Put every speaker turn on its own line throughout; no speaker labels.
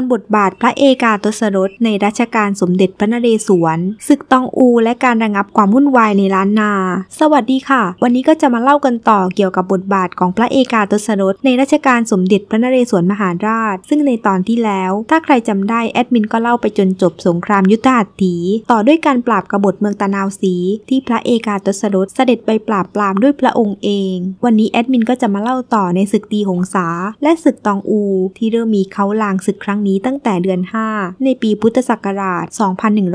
รบทบาทพระเอกาตศรสในรัชกาลสมเด็จพระนเรศวรศึกตองอูและการระงับความวุ่นวายในล้านนา สวัสดีค่ะ วันนี้ก็จะมาเล่ากันต่อเกี่ยวกับบทบาทของพระเอกาตศรสในรัชกาลสมเด็จพระนเรศวรมหาราช ซึ่งในตอนที่แล้วถ้าใครจำได้แอดมินก็เล่าไปจนจบสงครามยุทธาตถี ต่อด้วยการปราบกบฏเมืองตะนาวสีที่พระเอกาตศรสเสด็จไปปราบปรามด้วยพระองค์เอง วันนี้แอดมินก็จะมาเล่าต่อในศึกตีหงสาและศึกตองอู ที่เริ่มมีเขาลางศึกครั้งนี้ตั้งแต่เดือน 5 ในปีพุทธศักราช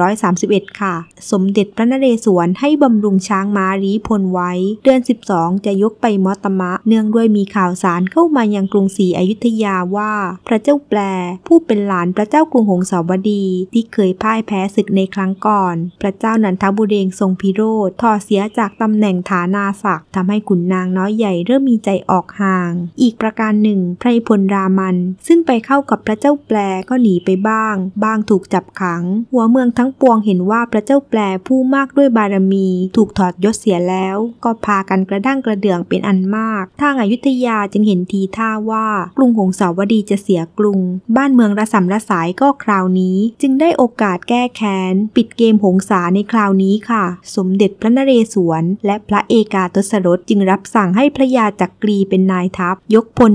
2131 ค่ะ สมเด็จพระนเรศวรให้บำรุงช้างม้ารีพลไว้ เดือน 12 จะยกไปมอตมะ เนื่องด้วยมีข่าวสารเข้ามายังกรุงศรีอยุธยาว่า พระเจ้าแปล ผู้เป็นหลานพระเจ้ากรุงหงสาวดี ที่เคยพ่ายแพ้ศึกในครั้งก่อน พระเจ้านันทบุเรงทรงพิโรธถอดเสียจากตำแหน่งฐานาศักดิ์ทำให้ขุนนางน้อยใหญ่เริ่มมีใจออกห่าง อีกประการหนึ่งไพรพลรามัน ซึ่งไปเข้ากับพระเจ้าแปลก็หนีไปบ้าง บ้างถูกจับขัง หัวเมืองทั้งปวงเห็นว่าพระเจ้าแปรผู้มากด้วยบารมี ถูกถอดยศเสียแล้ว ก็พากันกระด้างกระเดื่องเป็นอันมาก ทางอายุทยาจึงเห็นทีท่าว่า กรุงหงสาวดีจะเสียกรุง บ้านเมืองระสำระสายก็คราวนี้ จึงได้โอกาสแก้แค้น ปิดเกมหงสาในคราวนี้ค่ะ สมเด็จพระนเรศวร และพระเอกาตสรสจึงรับสั่งให้พระยาจักกรีเป็นนายทัพ ยกพล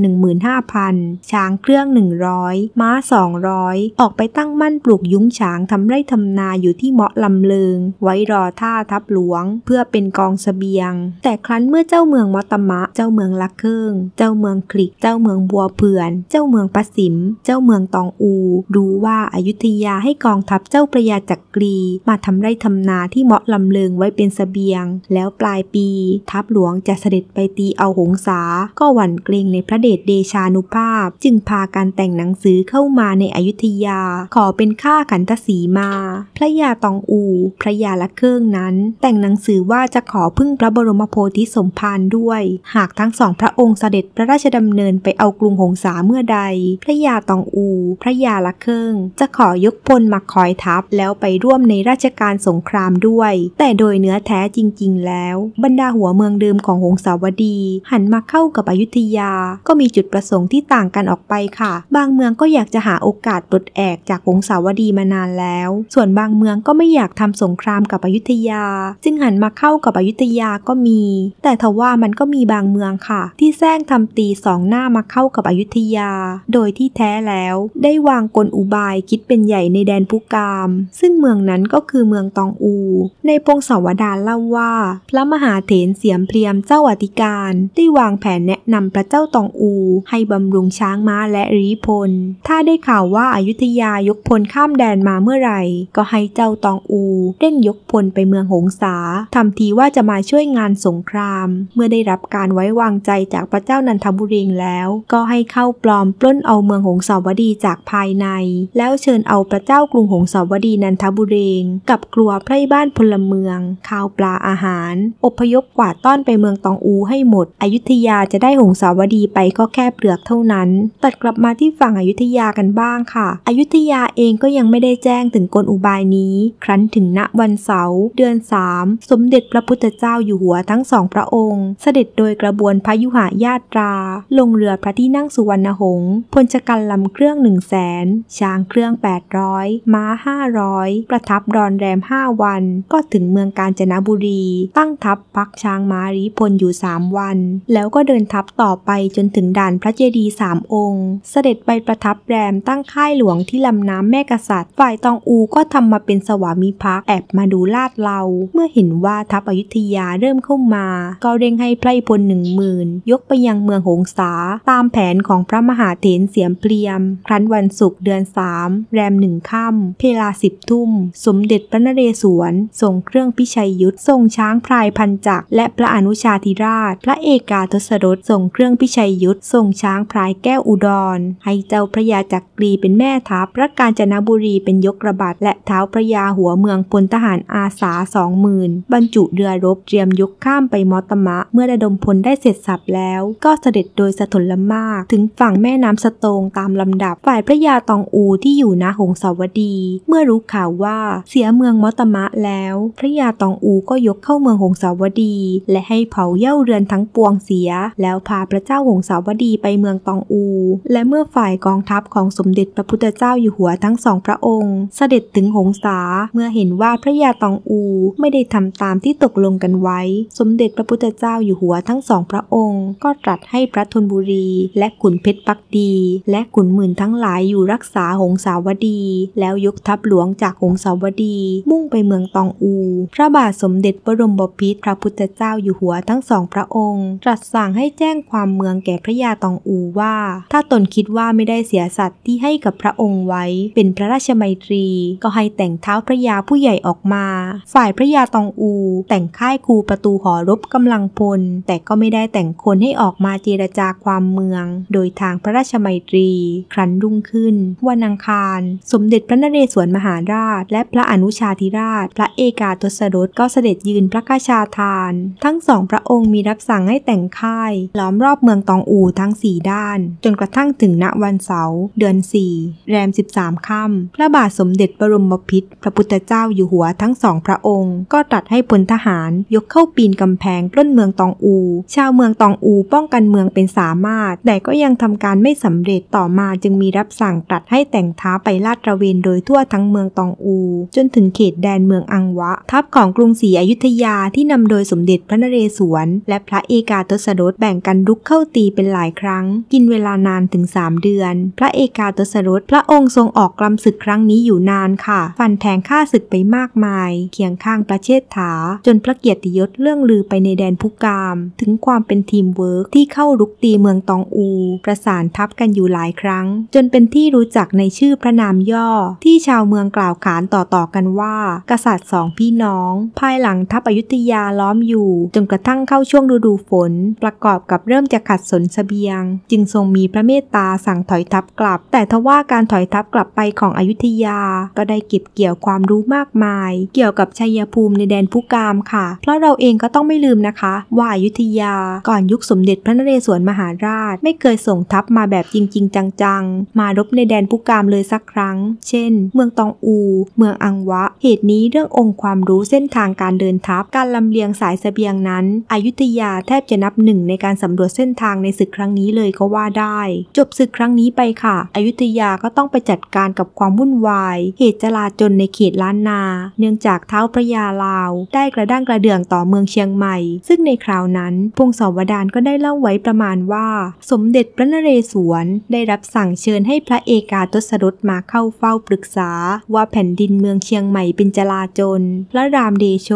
15,000ช้างเครื่อง 100ม้า200ออกไปตั้งมั่นปลูกยุ้งฉางทำไร่ทำนาอยู่ที่เมาะลำเลิง ไว้รอท่าทับหลวง เพื่อเป็นกองสเสบียง แต่ครั้นเมื่อเจ้าเมืองมอตมะ เจ้าเมืองลักเคิงเจ้าเมืองคลิก เจ้าเมืองบัวเผื่อน เจ้าเมืองปะสิม เจ้าเมืองตองอู รู้ว่าอายุทยาให้กองทัพเจ้าประยาจักกรี มาทำไร่ทำนาที่เมาะลำเลิงไว้เป็นสเสบียง แล้วปลายปี ทัพหลวงจะเสด็จไปตีเอาหงสา ก็หวั่นเกรงในพระเดชเดชานุภาพ จึงพาการแต่งหนังสือเข้ามาในอยุธยา ขอเป็นข้าขันตศีมา พระยาตองอู พระยาละเครื่องนั้น แต่งหนังสือว่าจะขอพึ่งพระบรมโพธิสมภารด้วย หากทั้งสอง พระองค์เสด็จพระราชดำเนินไปเอากรุงหงสาเมื่อใด พระยาตองอู พระยาละเครื่องจะขอยกพลมาคอยทัพแล้วไปร่วมในราชการสงครามด้วย แต่โดยเนื้อแท้จริงๆ แล้วบรรดาหัวเมืองเดิมของหงสาวดี หันมาเข้ากับอยุธยา ก็มีจุดประสงค์ที่ต่างกันออกไปค่ะบางเมืองก็อยากจะาโอกาสปลดแอกจากวงสาวดีมานานแล้ว ส่วนบางเมืองก็ไม่อยากทำสงครามกับอยุธยาจึงหันมาเข้ากับอยุธยาก็มี แต่ทว่ามันก็มีบางเมืองค่ะ ที่แซงทำตีสองหน้ามาเข้ากับอยุธยา โดยที่แท้แล้วได้วางกลอุบายคิดเป็นใหญ่ในแดนพุกาม ซึ่งเมืองนั้นก็คือเมืองตองอู ในพงศาวดารเล่าว่า พระมหาเถนเสียมเพียมเจ้าอธิการ ได้วางแผนแนะนำพระเจ้าตองอู ให้บำรุงช้างม้าและรีพลถ้าได้ข่าวว่าอายุทยายกพลข้ามแดนมาเมื่อไหร่ ก็ให้เจ้าตองอูเร่งยกพลไปเมืองหงสาทำทีว่าจะมาช่วยงานสงคราม เมื่อได้รับการไว้วางใจจากพระเจ้านันทบุรีแล้ว ก็ให้เข้าปลอมปล้นเอาเมืองหงสาวดีจากภายใน แล้วเชิญเอาพระเจ้ากรุงหงสาวดีนันทบุรีกับกลัวไพร่บ้านพลเมืองข้าวปลาอาหาร อพยพกวาดต้อนไปเมืองตองอูให้หมด อยุธยาจะได้หงสาวดีไปก็แค่เปลือกเท่านั้น ตัดกลับมาที่ฝั่งอยุธยากันันบ้างค่ะอยุธยาเองก็ยังไม่ได้แจ้งถึงกลอุบายนี้ ครั้นถึงณวันเสาร์เดือน 3 สมเด็จพระพุทธเจ้าอยู่หัวทั้งสองพระองค์ เสด็จโดยกระบวน พยุหายาตรา ลงเรือพระที่นั่งสุวรรณหงษ์พลชกันลำเครื่องหนึ่งแสนช้างเครื่อง 800 ม้า 500 ประทับดอนแรม 5 วัน ก็ถึงเมืองกาญจนบุรี ตั้งทัพพักช้างม้ารีพลอยู่ 3 วัน แล้วก็เดินทัพต่อไปจนถึงด่านพระเจดีย์สามองค์ เสด็จไปประทับแรมตั้งค่ายหลวงที่ลำน้ำแม่กษัตริย์ฝ่ายตองอูก็ทำมาเป็นสวามิภักดิ์แอบมาดูลาดเรา เมื่อเห็นว่าทัพอยุธยาเริ่มเข้ามา ก็เร่งให้ไพรพลหนึ่งหมื่นยกไปยังเมืองหงสา ตามแผนของพระมหาเถนเสียมเปลียม ครั้นวันศุกร์เดือนสาม แรมหนึ่งค่ำเพลาสิบทุ่ม สมเด็จพระนเรศวรส่งเครื่องพิชัยยุทธส่งช้างพลายพันจักและพระอนุชาธิราช พระเอกาทศรสส่งเครื่องพิชัยยุทธส่งช้างพลายแก้วอุดร ให้เจ้าพระยาจักกรีเป็นแม่ทัพพระกาญจนบุรีเป็นยกระบาดและเท้าพระยาหัวเมืองพลทหารอาสาสองหมื่นบรรจุเรือรบเตรียมยกข้ามไปมอตมะ เมื่อระดมพลได้เสร็จสับแล้ว ก็เสด็จโดยสถลมาก ถึงฝั่งแม่น้ำสตงตามลำดับฝ่ายพระยาตองอูที่อยู่ณหงสาวดี เมื่อรู้ข่าวว่าเสียเมืองมอตมะแล้ว พระยาตองอูก็ยกเข้าเมืองหงสาวดี และให้เผาเย่าเรือนทั้งปวงเสีย แล้วพาพระเจ้าหงสาวดีไปเมืองตองอู และเมื่อฝ่ายกองทัพของสมเด็จพระพุทธเจ้าอยู่หัวทั้งสองพระองค์ เสด็จถึงหงสาเมื่อเห็นว่าพระยาตองอูไม่ได้ทำตามที่ตกลงกันไว้ สมเด็จพระพุทธเจ้าอยู่หัวทั้งสองพระองค์ ก็ตรัสให้พระธนบุรี และขุนเพชรปักดี และขุนหมื่นทั้งหลายอยู่รักษาหงสาวดี แล้วยกทัพหลวงจากหงสาวดี มุ่งไปเมืองตองอู พระบาทสมเด็จพระบรมบพิตรพระพุทธเจ้าอยู่หัวทั้งสองพระองค์ตรัสสั่งให้แจ้งความเมืองแก่พระยาตองอูว่า ถ้าตนคิดว่าไม่ได้เสียสัตว์ที่ให้กับพระองค์ไว้เป็นพระราชมัยตรีก็ให้แต่งเท้าพระยาผู้ใหญ่ออกมา ฝ่ายพระยาตองอู แต่งค่ายคูประตูหอรบกำลังพล แต่ก็ไม่ได้แต่งคนให้ออกมาเจรจาความเมือง โดยทางพระราชมัยตรี ครั้นรุ่งขึ้นวันอังคาร สมเด็จพระนเรศวรมหาราช และพระอนุชาธิราช พระเอกาทศรสก็เสด็จยืนพระกาชาทานทั้งสองพระองค์มีรับสั่งให้แต่งค่าย ล้อมรอบเมืองตองอูทั้งสี่ด้าน จนกระทั่งถึงณวันเสาร์เดือนอนสี่แรม 13ค่ำพระบาทสมเด็จบรมพิตรพระพุทธเจ้าอยู่หัวทั้งสองพระองค์ ก็ตรัสให้พลทหารยกเข้าปีนกำแพงปล้นเมืองตองอู ชาวเมืองตองอูป้องกันเมืองเป็นสามารถแต่ก็ยังทำการไม่สำเร็จต่อมาจึงมีรับสั่งตรัสให้แต่งท้าไปลาดตระเวนโดยทั่วทั้งเมืองตองอู จนถึงเขตแดนเมืองอังวะทัพของกรุงศรีอยุธยาที่นำโดยสมเด็จพระนเรศวร และพระเอกาทศรสแบ่งกันรุกเข้าตีเป็นหลายครั้ง กินเวลานานถึง 3 เดือน พระเอกกาตสรุตพระองค์ทรงออกกลัมศึกครั้งนี้อยู่นานค่ะ ฟันแทงฆ่าศึกไปมากมาย เคียงข้างประเชษฐา จนพระเกียรติยศเรื่องลือไปในแดนพุกาม ถึงความเป็นทีมเวิร์กที่เข้าลุกตีเมืองตองอู ประสานทัพกันอยู่หลายครั้ง จนเป็นที่รู้จักในชื่อพระนามย่อ ที่ชาวเมืองกล่าวขานต่อๆกันว่า กษัตริย์สองพี่น้อง ภายหลังทัพอยุธยาล้อมอยู่ จนกระทั่งเข้าช่วงฤดูฝน ประกอบกับเริ่มจะขัดสนสเสบียง จึงทรงมีพระเมตตาสั่งถอยทัพกลับแต่ทว่าการถอยทัพกลับไปของอยุธยาก็ได้เก็บเกี่ยวความรู้มากมาย เกี่ยวกับชัยภูมิในแดนพุกามค่ะ เพราะเราเองก็ต้องไม่ลืมนะคะว่าอายุธยาก่อนยุคสมเด็จพระนเรศวรมหาราช ไม่เคยส่งทัพมาแบบจริง ๆ จังๆมารบในแดนพุกามเลยสักครั้ง เช่น เมืองตองอู เมืองอังวะ เหตุนี้เรื่ององค์ความรู้เส้นทางการเดินทัพการลำเลียงสายสเสบียงนั้น อยุธยาแทบจะนับหนึ่งในการสำรวจเส้นทางในศึกครั้งนี้เลยก็ว่าได้ จบศึกครั้งนี้ไปค่ะอยุธยา ก็ต้องไปจัดการกับความวุ่นวาย เหตุจลาจลในเขตล้านนา เนื่องจากเท้าพระยาลาวได้กระด้างกระเดื่องต่อเมืองเชียงใหม่ ซึ่งในคราวนั้นพงศาวดารก็ได้เล่าไว้ประมาณว่า สมเด็จพระนเรศวรได้รับสั่งเชิญให้พระเอกาทศรถมาเข้าเฝ้าปรึกษาว่าแผ่นดินเมืองเชียงใหม่เป็นจลาจล พระรามเดโช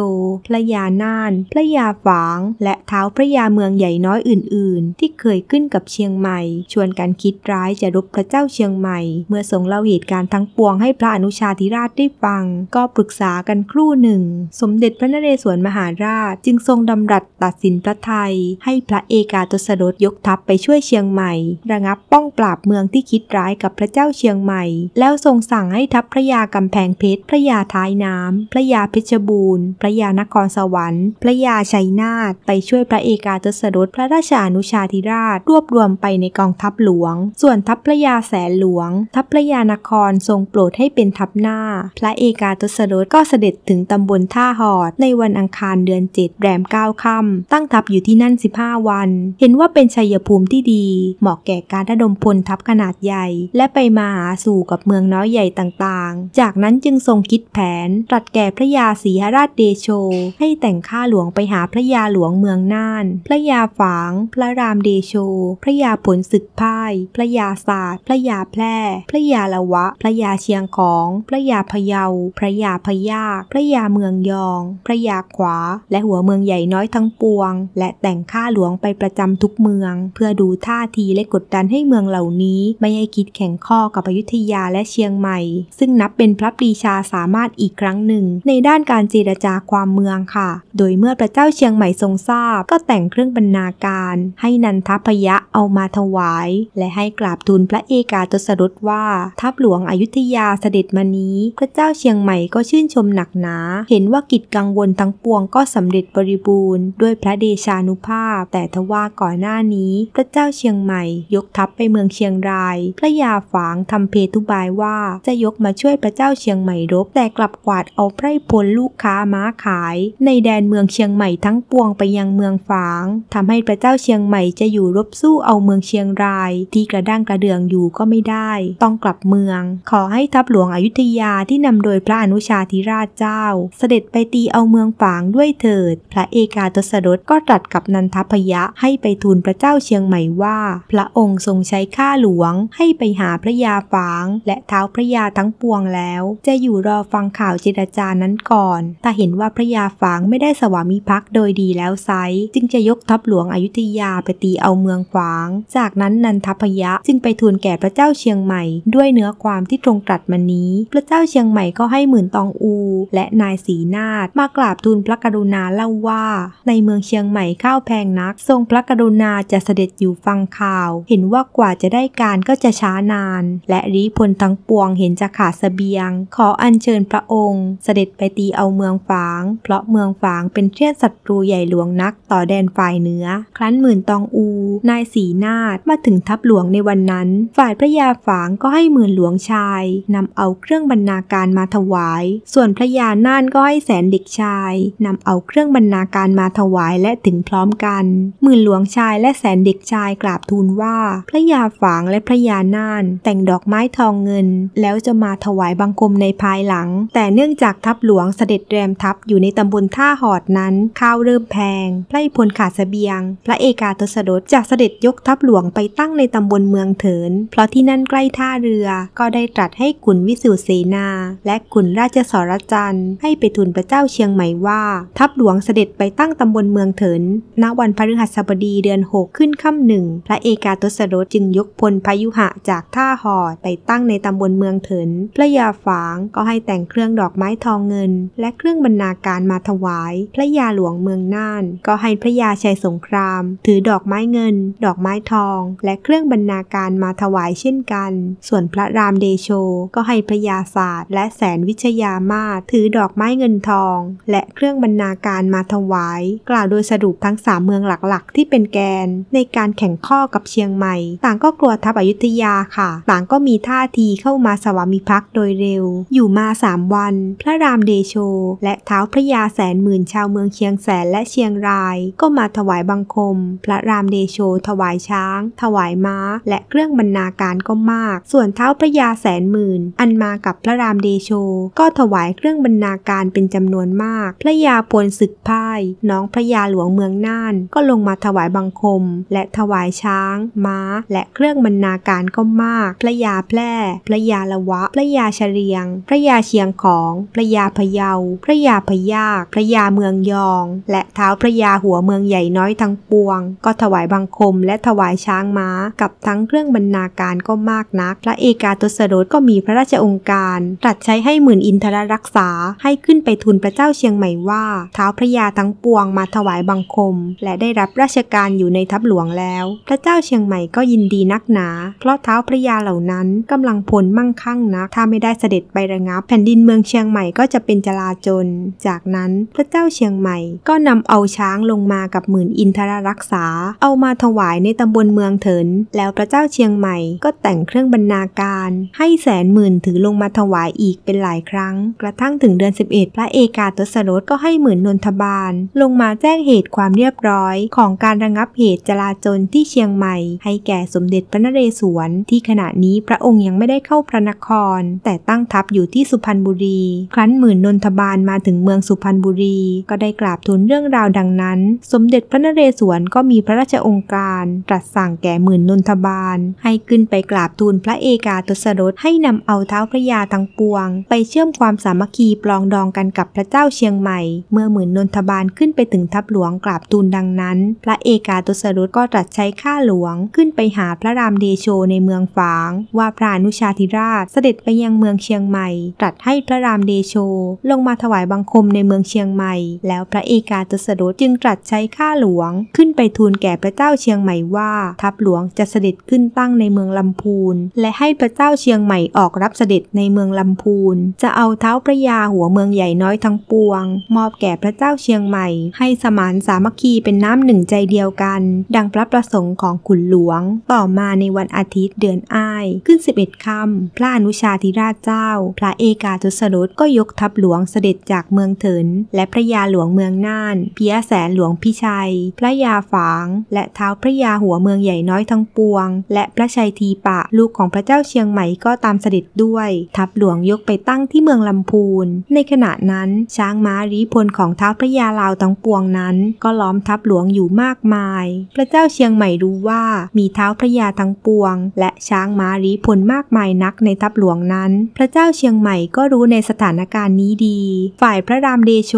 พระยาน่าน พระยาฝาง และเท้าพระยาเมืองใหญ่น้อยอื่น ๆ ที่เคยขึ้นกับเชียงใหม่ ชวนกันคิดร้ายจะรบพระเจ้าเชียงใหม่ เมื่อทรงเล่าเหตุการณ์ทั้งปวงให้พระอนุชาธิราชได้ฟัง ก็ปรึกษากันครู่หนึ่ง สมเด็จพระนเรศวรมหาราชจึงทรงดำรัสตัดสินพระไทยให้พระเอกาตสรสยกทัพไปช่วยเชียงใหม่ ระงับป้องปราบเมืองที่คิดร้ายกับพระเจ้าเชียงใหม่ แล้วทรงสั่งให้ทัพพระยากำแพงเพชร พระยาท้ายน้ำ พระยาเพชรบูรณ์ พระยานครสวรรค์ พระยาชัยนาทไปช่วยพระเอกาตสรสพระราชานุชาธิราชรวบรวมไปในกองทัพหลวง ส่วนทัพพระยาแสนหลวงทัพพระยานครทรงโปรดให้เป็นทัพหน้า พระเอกาทศรสก็เสด็จถึงตำบลท่าหอด ในวันอังคารเดือนเจ็ดแรมเก้าค่ำ ตั้งทัพอยู่ที่นั่น 15 วัน เห็นว่าเป็นชัยภูมิที่ดี เหมาะแก่การระดมพลทัพขนาดใหญ่ และไปมาหาสู่กับเมืองน้อยใหญ่ต่างๆ จากนั้นจึงทรงคิดแผนตรัสแก่พระยาศรีหราชเดโชให้แต่งข้าหลวงไปหาพระยาหลวงเมืองน่าน พระยาฝางพระรามเดโช พระยาผลศึกพ่าย พระยาศาสตร์พระยายาแพร่ พระยาละวะ พระยาเชียงของ พระยาพะเยา พระยาพะยาพระยาเมืองยอง พระยาขวา และหัวเมืองใหญ่น้อยทั้งปวง และแต่งข้าหลวงไปประจำทุกเมือง เพื่อดูท่าทีและกดดันให้เมืองเหล่านี้ ไม่ให้คิดแข่งข้อกับอยุธยาและเชียงใหม่ ซึ่งนับเป็นพระปรีชาสามารถอีกครั้งหนึ่ง ในด้านการเจรจาความเมืองค่ะ โดยเมื่อพระเจ้าเชียงใหม่ทรงทราบก็แต่งเครื่องบรรณาการ ให้นันทพยะเอามาถวาย และให้กราบทูลพระเอกาาตสรุตว่าทัพหลวงอยุธยาเสด็จมานี้พระเจ้าเชียงใหม่ก็ชื่นชมหนักหนา เห็นว่ากิจกังวลทั้งปวงก็สำเร็จบริบูรณ์ ด้วยพระเดชานุภาพ แต่ทว่าก่อนหน้านี้พระเจ้าเชียงใหม่ ยกทัพไปเมืองเชียงราย พระยาฝางทำเพทุบายว่าจะยกมาช่วยพระเจ้าเชียงใหม่รบ แต่กลับกวาดเอาไพร่พลลูกค้าม้าขาย ในแดนเมืองเชียงใหม่ ทั้งปวงไปยังเมืองฝางทำให้พระเจ้าเชียงใหม่จะอยู่รบสู้เอาเมืองเชียงราย ที่กระด้างกระเดืองอยู่ก็ไม่ได้ ต้องกลับเมือง ขอให้ทัพหลวงอยุธยาที่นำโดยพระอนุชาธิราชเจ้า เสด็จไปตีเอาเมืองฝางด้วยเถิด พระเอกาตสรสก็ตรัสกับนันทพยะให้ไปทูลพระเจ้าเชียงใหม่ว่า พระองค์ทรงใช้ข้าหลวง ให้ไปหาพระยาฝางและเท้าพระยาทั้งปวงแล้ว จะอยู่รอฟังข่าวเจรจานั้นก่อน แต่เห็นว่าพระยาฝางไม่ได้สวามิภักดิ์โดยดีแล้วไซจึงจะยกทัพหลวงอยุธยาไปตีเอาเมืองฝาง จากนั้นนันทพยะจึงไปทูลแก่พระเจ้าจ้าเชียงใหม่ด้วยเนื้อความที่ตรงตรัสมานี้พระเจ้าเชียงใหม่ก็ให้หมื่นตองอู และนายสีนาศมากราบทูลพระกรุณาเล่าว่า ในเมืองเชียงใหม่ข้าวแพงนัก ทรงพระกรุณาจะเสด็จอยู่ฟังข่าว เห็นว่ากว่าจะได้การก็จะช้านาน และรีพลทั้งปวงเห็นจะขาดเสบียง ขออัญเชิญพระองค์เสด็จไปตีเอาเมืองฝางเพราะเมืองฝางเป็นเชี่ยนศัตรูใหญ่หลวงนักต่อแดนฝ่ายเหนือครั้นหมื่นตองอู นายสีนาศมาถึงทัพหลวงในวันนั้นฝ่ายพระยาฝางก็ให้หมื่นหลวงชาย นำเอาเครื่องบรรณาการมาถวาย ส่วนพระยาน่านก็ให้แสนเด็กชาย นำเอาเครื่องบรรณาการมาถวายและถึงพร้อมกัน หมื่นหลวงชายและแสนเด็กชายกราบทูลว่า พระยาฝางและพระยาน่านแต่งดอกไม้ทองเงิน แล้วจะมาถวายบังคมในภายหลัง แต่เนื่องจากทัพหลวงเสด็จแรมทัพอยู่ในตำบลท่าหอดนั้นข้าวเริ่มแพงไพรพลขาดเสบียง พระเอกาทศรสจะเสด็จยกทัพหลวงไปตั้งในตำบลเมืองเถินเพราะที่นั่นใกล้ท่าเรือก็ได้ตรัสให้ขุนวิสุเสนา และขุนราชสรจันทร์ให้ไปทูลพระเจ้าเชียงใหม่ว่า ทัพหลวงเสด็จไปตั้งตำบลเมืองเถิน ณ วันพฤหัสบดีเดือนหกขึ้นค่ำหนึ่งพระเอกาตศรสจึงยกพลพายุหะจากท่าหอดไปตั้งในตำบลเมืองเถิน พระยาฝาง ก็ให้แต่งเครื่องดอกไม้ทองเงิน และเครื่องบรรณาการมาถวาย พระยาหลวงเมืองน่าน ก็ให้พระยาชัยสงคราม ถือดอกไม้เงิน ดอกไม้ทอง และเครื่องบรรณาการมาถวายช่นกัน ส่วนพระรามเดโชก็ให้พระยาศาสตร์ และแสนวิชยามาถือดอกไม้เงินทองและเครื่องบรรณาการมาถวาย กล่าวโดยสรุปทั้งสามเมืองหลักๆ ที่เป็นแกนในการแข่งข้อกับเชียงใหม่ ต่างก็กลัวทัพอยุธยาค่ะ ต่างก็มีท่าทีเข้ามาสวามิภักดิ์โดยเร็ว อยู่มาสามวัน พระรามเดโช และเท้าพระยาแสนหมื่นชาวเมืองเชียงแสนและเชียงราย ก็มาถวายบังคม พระรามเดโชถวายช้าง ถวายม้า และเครื่องบรรณาการารก็มากส่วนเท้าพระยาแสนหมื่น อันมากับพระรามเดโชก็ถวายเครื่องบรรณาการเป็นจำนวนมาก พระยาปวนศึกพ่ายน้องพระยาหลวงเมืองน่าน ก็ลงมาถวายบังคม และถวายช้าง ม้า และเครื่องบรรณาการก็มาก พระยาแพร่พระยาละวะ พระยาเฉลียง พระยาเชียงของพระยาพะเยา พระยาพยาพระยาเมืองยอง และเท้าพระยาหัวเมืองใหญ่น้อยทั้งปวง ก็ถวายบังคมและถวายช้างม้ากับทั้งเครื่องบรรณาการก็มากนักและเอกาทสรสก็มีพระราชองค์การ ตรัสใช้ให้หมื่นอินทรรักษาให้ขึ้นไปทูลพระเจ้าเชียงใหม่ว่า เท้าพระยา ทั้งปวงมาถวายบังคม และได้รับราชการอยู่ในทัพหลวงแล้ว พระเจ้าเชียงใหม่ก็ยินดีนักหนา เพราะเท้าพระยาเหล่านั้นกำลังพลมั่งคั่งนัก ถ้าไม่ได้เสด็จไประงับแผ่นดินเมืองเชียงใหม่ก็จะเป็นจลาจลจากนั้นพระเจ้าเชียงใหม่ก็นำเอาช้างลงมากับหมื่นอินทรรักษา เอามาถวายในตำบลเมืองเถิน แล้วพระเจ้าเชียงใหม่ก็แต่งเครื่องบรรณาการให้แสนหมื่นถือลงมาถวายอีกเป็นหลายครั้ง กระทั่งถึงเดือน 11 พระเอกาตสรสก็ให้หมื่นนนทบาลลงมาแจ้งเหตุความเรียบร้อย ของการระงงับเหตุจลาจลที่เชียงใหม่ ให้แก่สมเด็จพระนเรศวร ที่ขณะนี้พระองค์ยังไม่ได้เข้าพระนคร แต่ตั้งทัพอยู่ที่สุพรรณบุรี ครั้นหมื่นนนทบาลมาถึงเมืองสุพรรณบุรี ก็ได้กราบทูลเรื่องราวดังนั้น สมเด็จพระนเรศวรก็มีพระราชองค์การ ตรัสสั่งแก่หมื่นนนทบาลให้ขึ้นไปกราบทูลพระเอกาทศรสให้นำเอาเท้าพระยาทั้งปวง ไปเชื่อมความสามัคคีปลองดองกันกับพระเจ้าเชียงใหม่ เมื่อเหมือนนนทบาลขึ้นไปถึงทัพหลวงกราบทูลดังนั้น พระเอกาทศรสก็ตรัสใช้ข้าหลวงขึ้นไปหาพระรามเดโชในเมืองฝางว่าพระนุชาธิราชเสด็จไปยังเมืองเชียงใหม่ตรัสให้พระรามเดโช ลงมาถวายบังคมในเมืองเชียงใหม่ แล้วพระเอกาทศรสจึงตรัสใช้ข้าหลวง ขึ้นไปทูลแก่พระเจ้าเชียงใหม่ว่า ทัพหลวงจะเสด็จขึ้นตั้งในเมืองลำำพูนและให้พระเจ้าเชียงใหม่ออกรับเสด็จในเมืองลำพูน จะเอาเท้าพระยาหัวเมืองใหญ่น้อยทั้งปวง มอบแก่พระเจ้าเชียงใหม่ให้สมานสามัคคีเป็นน้ำหนึ่งใจเดียวกัน ดังพระประสงค์ของขุนหลวง ต่อมาในวันอาทิตย์เดือนอ้ายขึ้น 11ค่ำพระอนุชาธิราชเจ้า พระเอกาทศรสก็ยกทัพหลวงเสด็จจากเมืองเถินและพระยาหลวงเมืองน่านเพียแสนหลวงพิชัย พระยาฝางและเท้าพระยาหัวเมืองใหญ่น้อยทั้งปวง และพระชัยทีปะลูกของพระเจ้าเชียงใหม่ก็ตามเสด็จด้วย ทัพหลวงยกไปตั้งที่เมืองลำพูนในขณะนั้นช้างม้ารีพลของท้าวพระยาลาวทั้งปวงนั้น ก็ล้อมทัพหลวงอยู่มากมาย พระเจ้าเชียงใหม่รู้ว่ามีท้าวพระยาทั้งปวง และช้างม้ารีพลมากมายนักในทัพหลวงนั้น พระเจ้าเชียงใหม่ก็รู้ในสถานการณ์นี้ดี ฝ่ายพระรามเดโช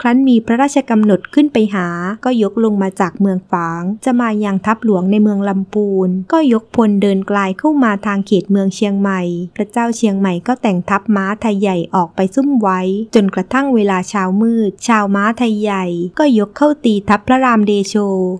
ครั้นมีพระราชกำหนดขึ้นไปหาก็ยกลงมาจากเมืองฝางจะมายังทัพหลวงในเมืองลำพูนก็ยกพลเดินไกลายเข้ามาทางเขตเมืองเชียงใหม่ พระเจ้าเชียงใหม่ก็แต่งทัพม้าไทยใหญ่ออกไปซุ่มไว้ จนกระทั่งเวลาเช้ามืด ชาวม้าไทยใหญ่ ก็ยกเข้าตีทัพพระรามเดโช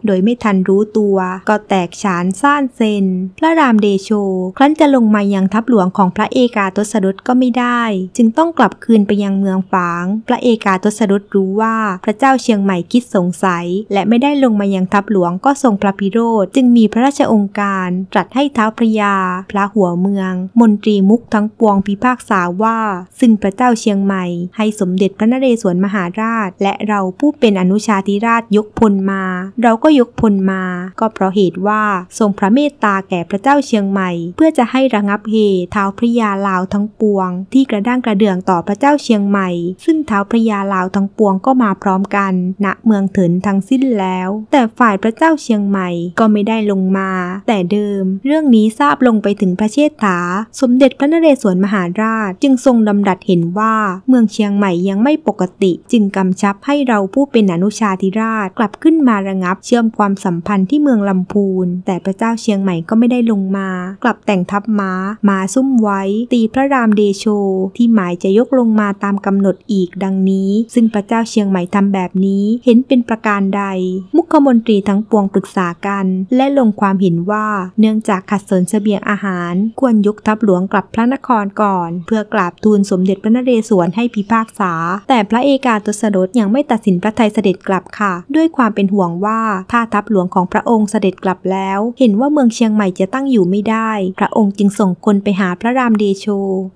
โดยไม่ทันรู้ตัวก็แตกฉานซ่านเซนพระรามเดโช ครั้นจะลงมายังทัพหลวงของพระเอกาตศรุตก็ไม่ได้ จึงต้องกลับคืนไปยังเมืองฝาง พระเอกาตศรุตรู้ว่าพระเจ้าเชียงใหม่คิดสงสัย และไม่ได้ลงมายังทัพหลวงก็ทรงพระพิโรธจึงมีพระราชองค์การตรัสให้เท้าพระยาพระหัวเมือง มนตรีมุกทั้งปวงพิพากษาว่าซึ่งพระเจ้าเชียงใหม่ ให้สมเด็จพระนเรศวรมหาราช และเราผู้เป็นอนุชาธิราชยกพลมา เราก็ยกพลมา ก็เพราะเหตุว่าทรงพระเมตตาแก่พระเจ้าเชียงใหม่ เพื่อจะให้ระงับเหตุเท้าพระยาลาวทั้งปวง ที่กระด้างกระเดื่องต่อพระเจ้าเชียงใหม่ ซึ่งเท้าพระยาลาวทั้งปวงก็มาพร้อมกันณเมืองเถินทั้งสิ้นแล้ว แต่ฝ่ายพระเจ้าเชียงใหม่ก็ไม่ได้ลงมา แต่เดิมเรื่องนี้ทราบลงไปถึงพระเชษฐา สมเด็จพระนเรศวรมหาราชจึงทรงดำรัสเห็นว่า เมืองเชียงใหม่ยังไม่ปกติ จึงกำชับให้เราผู้เป็นอนุชาธิราช กลับขึ้นมาระงับ เชื่อมความสัมพันธ์ที่เมืองลำพูนแต่พระเจ้าเชียงใหม่ก็ไม่ได้ลงมา กลับแต่งทัพม้า มาซุ่มไว้ตีพระรามเดโช ที่หมายจะยกลงมาตามกำหนดอีก ดังนี้ ซึ่งพระเจ้าเชียงใหม่ทำแบบนี้เห็นเป็นประการใด มุขมนตรีทั้งปวงปรึกษากัน และลงความเห็นว่าเนื่องจากขัดสนสเสบียงอาหารควรยกทัพหลวงกลับพระนครก่อน เพื่อกราบทูลสมเด็จพระนเรศวรให้พิพากษา แต่พระเอกาตสรสยังไม่ตัดสินพระทัยเสด็จกลับค่ะ ด้วยความเป็นห่วงว่าถ้าทัพหลวงของพระองค์เสด็จกลับแล้ว เห็นว่าเมืองเชียงใหม่จะตั้งอยู่ไม่ได้ พระองค์จึงส่งคนไปหาพระรามเดโช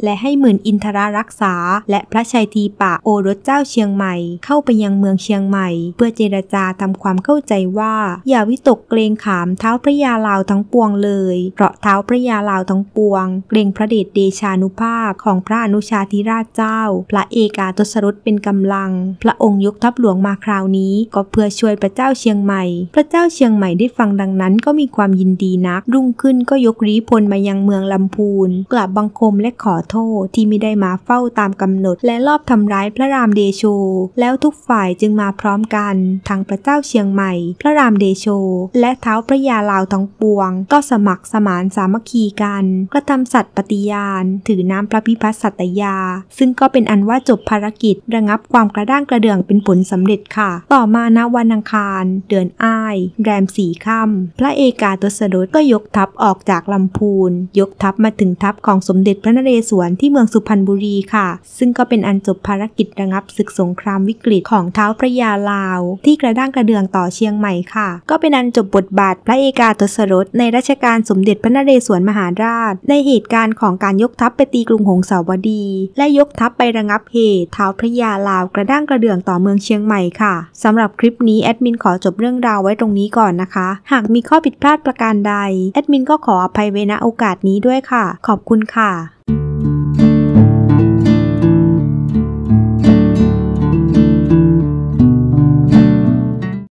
และให้หมื่นอินทรารักษาและพระชัยทีปะโอรสเจ้าเชียงใหม่ เข้าไปยังเมืองเชียงใหม่ เพื่อเจรจาทำความเข้าใจว่า อย่าวิตกเกรงขามเท้าพระยาลาวทั้งปวงเลยเพราะเท้าพระยาลาวทั้งปวงเกรงพระเดชเดชานุภาพของพระอนุชาธิราชเจ้า พระเอกาทศรุตเป็นกำลัง พระองค์ยกทัพหลวงมาคราวนี้ก็เพื่อช่วยพระเจ้าเชียงใหม่ พระเจ้าเชียงใหม่ได้ฟังดังนั้นก็มีความยินดีนัก รุ่งขึ้นก็ยกรีพลมายังเมืองลำพูนกลับบังคมและขอโทษ ที่ไม่ได้มาเฝ้าตามกำหนด และลอบทำร้ายพระรามเดโช แล้วทุกฝ่ายจึงมาพร้อมกัน ทั้งพระเจ้าเชียงใหม่ พระรามเดโช และเท้าพระยาลาวทั้งปวง ก็สมัครสมานสามัคคีกันกระทำสัตว์ปฏิญาณ ถือน้ำพระพิพัฒสัตยา ซึ่งก็เป็นอันว่าจบภารกิจ ระงับความกระด้างกระเดื่องเป็นผลสำเร็จค่ะ ต่อมาณวันอังคาร เดือนอ้ายแรมสี่ค่ำพระเอกาตสดดก็ยกทัพออกจากลำพูนยกทัพมาถึงทัพของสมเด็จพระนเรศวรที่เมืองสุพรรณบุรีค่ะ ซึ่งก็เป็นอันจบภารกิจระงับ ศึกสงครามวิกฤตของเท้าพระยาลาว ที่กระด้างกระเดื่องต่อเชียงใหม่ค่ะ ก็เป็นอันจบบทบาทพระเอกาตสรสในรัชกาลสมเด็จพระนเรศวรมหาราชในเหตุการณ์ของการยกทัพไปตีกรุงหงสาวดี และยกทัพไประงับเหตุท้าวพระยาลาว กระด้างกระเดื่องต่อเมืองเชียงใหม่ค่ะสำหรับคลิปนี้ แอดมินขอจบเรื่องราวไว้ตรงนี้ก่อนนะคะ หากมีข้อผิดพลาดประการใด แอดมินก็ขออภัยเวณโอกาสนี้ด้วยค่ะ ขอบคุณค่ะ